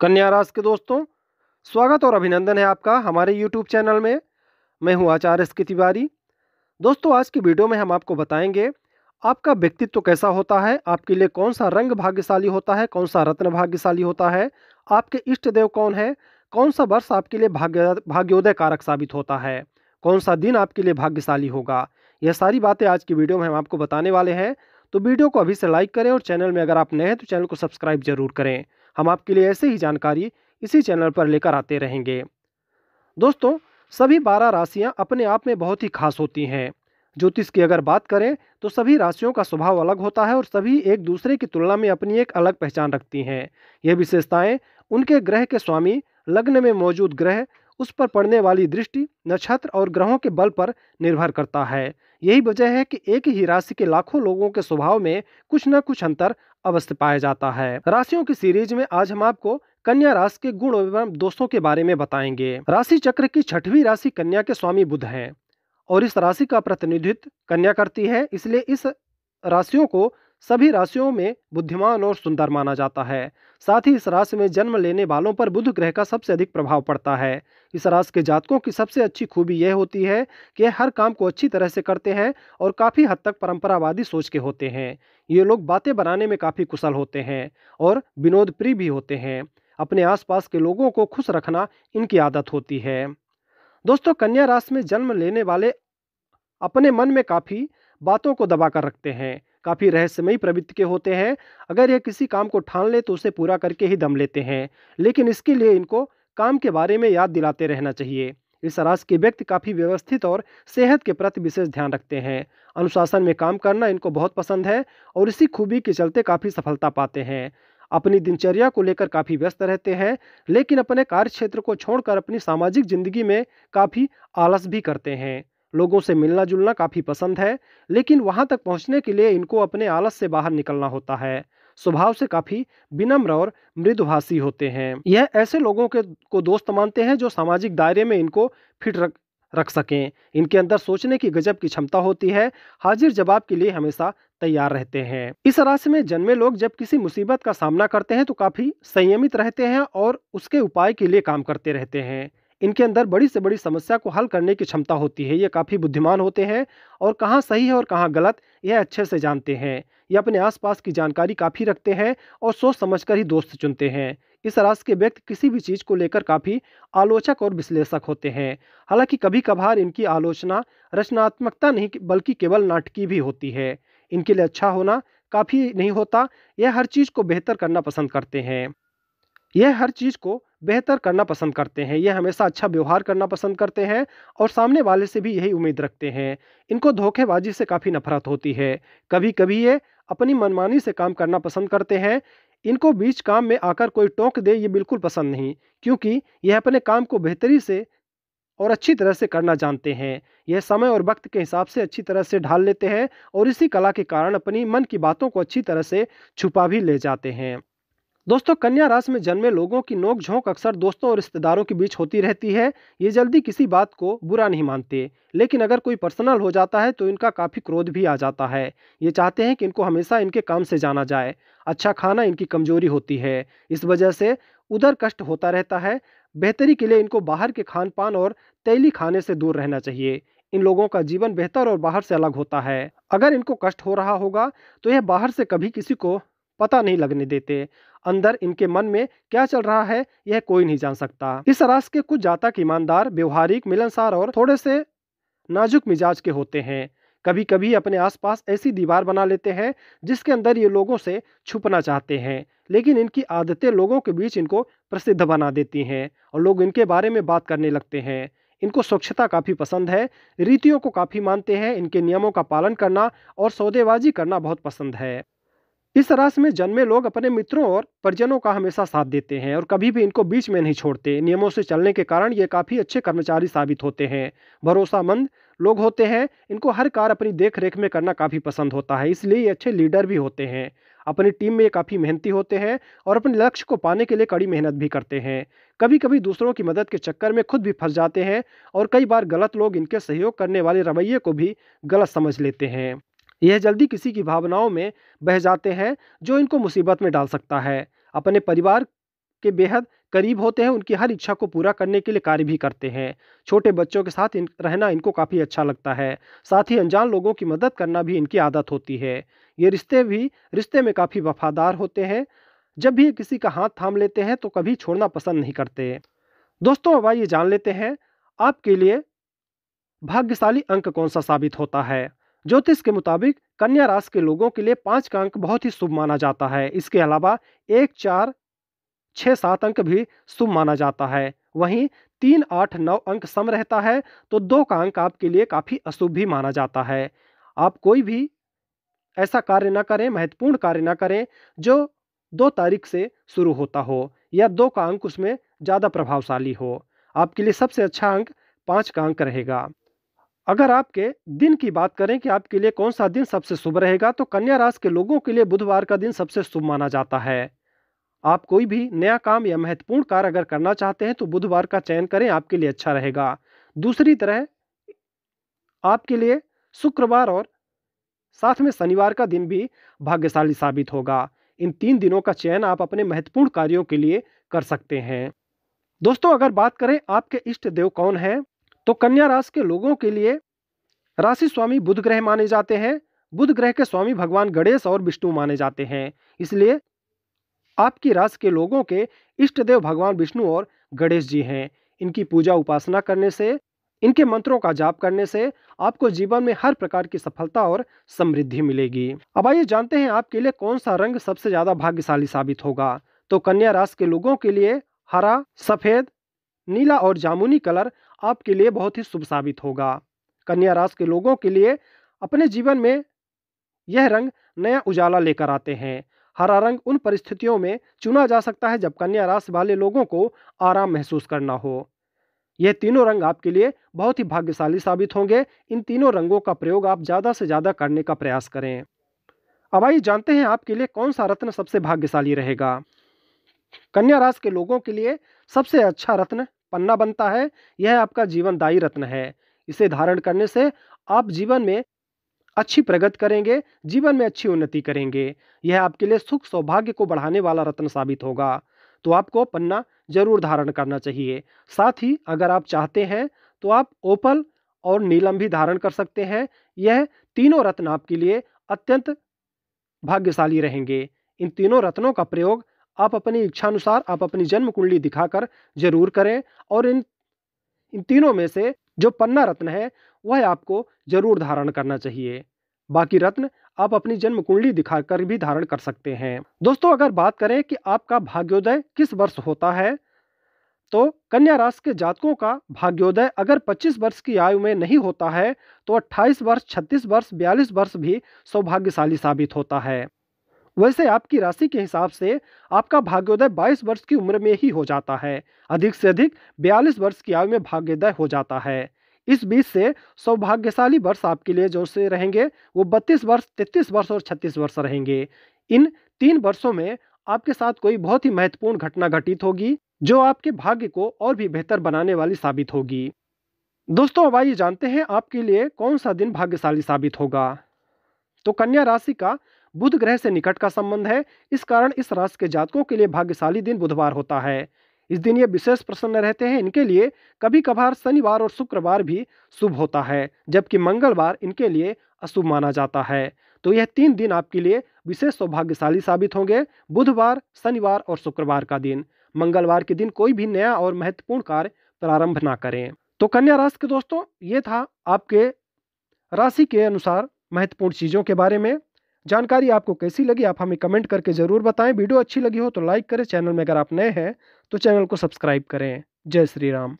कन्या राशि के दोस्तों स्वागत और अभिनंदन है आपका हमारे यूट्यूब चैनल में मैं हूं आचार्य एस तिवारी दोस्तों आज की वीडियो में हम आपको बताएंगे आपका व्यक्तित्व कैसा होता है आपके लिए कौन सा रंग भाग्यशाली होता है कौन सा रत्न भाग्यशाली होता है आपके इष्ट देव कौन है कौन सा वर्ष आपके लिए भाग्य भाग्योदय कारक साबित होता है कौन सा दिन आपके लिए भाग्यशाली होगा यह सारी बातें आज की वीडियो में हम आपको बताने वाले हैं तो वीडियो को अभी से लाइक करें और चैनल में अगर आप नए हैं तो चैनल को सब्सक्राइब जरूर करें हम आपके लिए ऐसे ही जानकारी इसी चैनल पर लेकर आते रहेंगे दोस्तों सभी बारह राशियाँ अपने आप में बहुत ही खास होती हैं ज्योतिष की अगर बात करें तो सभी राशियों का स्वभाव अलग होता है और सभी एक दूसरे की तुलना में अपनी एक अलग पहचान रखती हैं यह विशेषताएं उनके ग्रह के स्वामी लग्न में मौजूद ग्रह उस पर पड़ने वाली दृष्टि नक्षत्र और ग्रहों के बल पर निर्भर करता है यही वजह है कि एक ही राशि के लाखों लोगों के स्वभाव में कुछ न कुछ अंतर अवश्य पाया जाता है राशियों की सीरीज में आज हम आपको कन्या राशि के गुण एवं दोस्तों के बारे में बताएंगे राशि चक्र की छठवीं राशि कन्या के स्वामी बुध है और इस राशि का प्रतिनिधित्व कन्या करती है इसलिए इस राशियों को सभी राशियों में बुद्धिमान और सुंदर माना जाता है साथ ही इस राशि में जन्म लेने वालों पर बुध ग्रह का सबसे अधिक प्रभाव पड़ता है इस राशि के जातकों की सबसे अच्छी खूबी यह होती है कि हर काम को अच्छी तरह से करते हैं और काफ़ी हद तक परंपरावादी सोच के होते हैं ये लोग बातें बनाने में काफ़ी कुशल होते हैं और विनोद प्रिय भी होते हैं अपने आसपास के लोगों को खुश रखना इनकी आदत होती है दोस्तों कन्या राशि में जन्म लेने वाले अपने मन में काफ़ी बातों को दबा कर रखते हैं काफ़ी रहस्यमयी प्रवृत्ति के होते हैं अगर यह किसी काम को ठान ले तो उसे पूरा करके ही दम लेते हैं लेकिन इसके लिए इनको काम के बारे में याद दिलाते रहना चाहिए इस राशि के व्यक्ति काफ़ी व्यवस्थित और सेहत के प्रति विशेष ध्यान रखते हैं अनुशासन में काम करना इनको बहुत पसंद है और इसी खूबी के चलते काफ़ी सफलता पाते हैं अपनी दिनचर्या को लेकर काफ़ी व्यस्त रहते हैं लेकिन अपने कार्य क्षेत्र को छोड़कर अपनी सामाजिक जिंदगी में काफ़ी आलस भी करते हैं लोगों से मिलना जुलना काफ़ी पसंद है लेकिन वहाँ तक पहुँचने के लिए इनको अपने आलस से बाहर निकलना होता है स्वभाव से काफ़ी विनम्र और मृदुभाषी होते हैं यह ऐसे लोगों के को दोस्त मानते हैं जो सामाजिक दायरे में इनको फिट रख रख सकें इनके अंदर सोचने की गजब की क्षमता होती है हाजिर जवाब के लिए हमेशा तैयार रहते हैं इस राशि में जन्मे लोग जब किसी मुसीबत का सामना करते हैं तो काफ़ी संयमित रहते हैं और उसके उपाय के लिए काम करते रहते हैं इनके अंदर बड़ी से बड़ी समस्या को हल करने की क्षमता होती है ये काफ़ी बुद्धिमान होते हैं और कहाँ सही है और कहाँ गलत यह अच्छे से जानते हैं ये अपने आसपास की जानकारी काफ़ी रखते हैं और सोच समझकर ही दोस्त चुनते हैं इस राशि के व्यक्ति किसी भी चीज़ को लेकर काफ़ी आलोचक और विश्लेषक होते हैं हालांकि कभी कभार इनकी आलोचना रचनात्मकता नहीं बल्कि केवल नाटकीय भी होती है इनके लिए अच्छा होना काफ़ी नहीं होता यह हर चीज़ को बेहतर करना पसंद करते हैं यह हर चीज़ को बेहतर करना पसंद करते हैं यह हमेशा अच्छा व्यवहार करना पसंद करते हैं और सामने वाले से भी यही उम्मीद रखते हैं इनको धोखेबाजी से काफ़ी नफरत होती है कभी कभी ये अपनी मनमानी से काम करना पसंद करते हैं इनको बीच काम में आकर कोई टोंक दे ये बिल्कुल पसंद नहीं क्योंकि यह अपने काम को बेहतरी से और अच्छी तरह से करना जानते हैं यह समय और वक्त के हिसाब से अच्छी तरह से ढाल लेते हैं और इसी कला के कारण अपनी मन की बातों को अच्छी तरह से छुपा भी ले जाते हैं दोस्तों कन्या राशि में जन्मे लोगों की नोक झोंक अक्सर दोस्तों और रिश्तेदारों के बीच होती रहती है ये जल्दी किसी बात को बुरा नहीं मानते लेकिन अगर कोई पर्सनल हो जाता है तो इनका काफ़ी क्रोध भी आ जाता है ये चाहते हैं कि इनको हमेशा इनके काम से जाना जाए अच्छा खाना इनकी कमजोरी होती है इस वजह से उधर कष्ट होता रहता है बेहतरी के लिए इनको बाहर के खान पान और तैली खाने से दूर रहना चाहिए इन लोगों का जीवन बेहतर और बाहर से अलग होता है अगर इनको कष्ट हो रहा होगा तो यह बाहर से कभी किसी को पता नहीं लगने देते अंदर इनके मन में क्या चल रहा है यह कोई नहीं जान सकता इस रास के कुछ जातक ईमानदार व्यवहारिक मिलनसार और थोड़े से नाजुक मिजाज के होते हैं कभी कभी अपने आसपास ऐसी दीवार बना लेते हैं जिसके अंदर ये लोगों से छुपना चाहते हैं लेकिन इनकी आदतें लोगों के बीच इनको प्रसिद्ध बना देती हैं और लोग इनके बारे में बात करने लगते हैं इनको स्वच्छता काफ़ी पसंद है रीतियों को काफ़ी मानते हैं इनके नियमों का पालन करना और सौदेबाजी करना बहुत पसंद है इस राशि में जन्मे लोग अपने मित्रों और परिजनों का हमेशा साथ देते हैं और कभी भी इनको बीच में नहीं छोड़ते नियमों से चलने के कारण ये काफ़ी अच्छे कर्मचारी साबित होते हैं भरोसामंद लोग होते हैं इनको हर कार्य अपनी देख रेख में करना काफ़ी पसंद होता है इसलिए ये अच्छे लीडर भी होते हैं अपनी टीम में ये काफ़ी मेहनती होते हैं और अपने लक्ष्य को पाने के लिए कड़ी मेहनत भी करते हैं कभी कभी दूसरों की मदद के चक्कर में खुद भी फंस जाते हैं और कई बार गलत लोग इनके सहयोग करने वाले रवैये को भी गलत समझ लेते हैं यह जल्दी किसी की भावनाओं में बह जाते हैं जो इनको मुसीबत में डाल सकता है अपने परिवार के बेहद करीब होते हैं उनकी हर इच्छा को पूरा करने के लिए कार्य भी करते हैं छोटे बच्चों के साथ इन, रहना इनको काफ़ी अच्छा लगता है साथ ही अनजान लोगों की मदद करना भी इनकी आदत होती है ये रिश्ते भी रिश्ते में काफ़ी वफादार होते हैं जब भी किसी का हाथ थाम लेते हैं तो कभी छोड़ना पसंद नहीं करते दोस्तों अब आइए जान लेते हैं आपके लिए भाग्यशाली अंक कौन सा साबित होता है ज्योतिष के मुताबिक कन्या राशि के लोगों के लिए पांच का अंक बहुत ही शुभ माना जाता है इसके अलावा एक चार छः सात अंक भी शुभ माना जाता है वहीं तीन आठ नौ अंक सम रहता है तो दो का अंक आपके लिए काफ़ी अशुभ भी माना जाता है आप कोई भी ऐसा कार्य ना करें महत्वपूर्ण कार्य ना करें जो दो तारीख से शुरू होता हो या दो का अंक उसमें ज़्यादा प्रभावशाली हो आपके लिए सबसे अच्छा अंक पाँच का अंक रहेगा अगर आपके दिन की बात करें कि आपके लिए कौन सा दिन सबसे शुभ रहेगा तो कन्या राशि के लोगों के लिए बुधवार का दिन सबसे शुभ माना जाता है आप कोई भी नया काम या महत्वपूर्ण कार्य अगर करना चाहते हैं तो बुधवार का चयन करें आपके लिए अच्छा रहेगा दूसरी तरह आपके लिए शुक्रवार और साथ में शनिवार का दिन भी भाग्यशाली साबित होगा इन तीन दिनों का चयन आप अपने महत्वपूर्ण कार्यों के लिए कर सकते हैं दोस्तों अगर बात करें आपके इष्ट देव कौन हैं तो कन्या राशि के लोगों के लिए राशि स्वामी बुध ग्रह माने जाते हैं बुध ग्रह के स्वामी भगवान गणेश और विष्णु माने जाते हैं इसलिए आपकी राशि के लोगों के इष्ट देव भगवान विष्णु और गणेश जी हैं इनकी पूजा उपासना करने से इनके मंत्रों का जाप करने से आपको जीवन में हर प्रकार की सफलता और समृद्धि मिलेगी अब आइए जानते हैं आपके लिए कौन सा रंग सबसे ज्यादा भाग्यशाली साबित होगा तो कन्या राशि के लोगों के लिए हरा सफेद नीला और जामुनी कलर आपके लिए बहुत ही शुभ साबित होगा कन्या राशि के लोगों के लिए अपने जीवन में यह रंग नया उजाला लेकर आते हैं हरा रंग उन परिस्थितियों में चुना जा सकता है जब कन्या राशि वाले लोगों को आराम महसूस करना हो यह तीनों रंग आपके लिए बहुत ही भाग्यशाली साबित होंगे इन तीनों रंगों का प्रयोग आप ज़्यादा से ज़्यादा करने का प्रयास करें अब आइए जानते हैं आपके लिए कौन सा रत्न सबसे भाग्यशाली रहेगा कन्या राशि के लोगों के लिए सबसे अच्छा रत्न पन्ना बनता है यह आपका जीवनदायी रत्न है इसे धारण करने से आप जीवन में अच्छी प्रगति करेंगे जीवन में अच्छी उन्नति करेंगे यह आपके लिए सुख सौभाग्य को बढ़ाने वाला रत्न साबित होगा तो आपको पन्ना जरूर धारण करना चाहिए साथ ही अगर आप चाहते हैं तो आप ओपल और नीलम भी धारण कर सकते हैं यह तीनों रत्न आपके लिए अत्यंत भाग्यशाली रहेंगे इन तीनों रत्नों का प्रयोग आप अपनी इच्छानुसार आप अपनी जन्म कुंडली दिखाकर जरूर करें और इन इन तीनों में से जो पन्ना रत्न है वह आपको जरूर धारण करना चाहिए बाकी रत्न आप अपनी जन्म कुंडली दिखाकर भी धारण कर सकते हैं दोस्तों अगर बात करें कि आपका भाग्योदय किस वर्ष होता है तो कन्या राशि के जातकों का भाग्योदय अगर 25 वर्ष की आयु में नहीं होता है तो 28 वर्ष 36 वर्ष 42 वर्ष भी सौभाग्यशाली साबित होता है वैसे आपकी राशि के हिसाब से आपका भाग्योदय 22 वर्ष की उम्र में ही हो जाता है अधिक से अधिक 42 वर्ष की आयु में भाग्योदय हो जाता है इस बीच से सौभाग्यशाली वर्ष आपके लिए जो से रहेंगे वो 32 वर्ष 33 वर्ष और 36 वर्ष रहेंगे इन तीन वर्षों में आपके साथ कोई बहुत ही महत्वपूर्ण घटना घटित होगी जो आपके भाग्य को और भी बेहतर बनाने वाली साबित होगी दोस्तों अब आइए जानते हैं आपके लिए कौन सा दिन भाग्यशाली साबित होगा तो कन्या राशि का बुध ग्रह से निकट का संबंध है इस कारण इस राशि के जातकों के लिए भाग्यशाली दिन बुधवार होता है इस दिन ये विशेष प्रसन्न रहते हैं इनके लिए कभी कभार शनिवार और शुक्रवार भी शुभ होता है जबकि मंगलवार इनके लिए अशुभ माना जाता है तो यह तीन दिन आपके लिए विशेष सौभाग्यशाली साबित होंगे बुधवार शनिवार और शुक्रवार का दिन मंगलवार के दिन कोई भी नया और महत्वपूर्ण कार्य प्रारंभ ना करें तो कन्या राशि के दोस्तों ये था आपके राशि के अनुसार महत्वपूर्ण चीज़ों के बारे में जानकारी आपको कैसी लगी आप हमें कमेंट करके ज़रूर बताएं वीडियो अच्छी लगी हो तो लाइक करें चैनल में अगर आप नए हैं तो चैनल को सब्सक्राइब करें जय श्री राम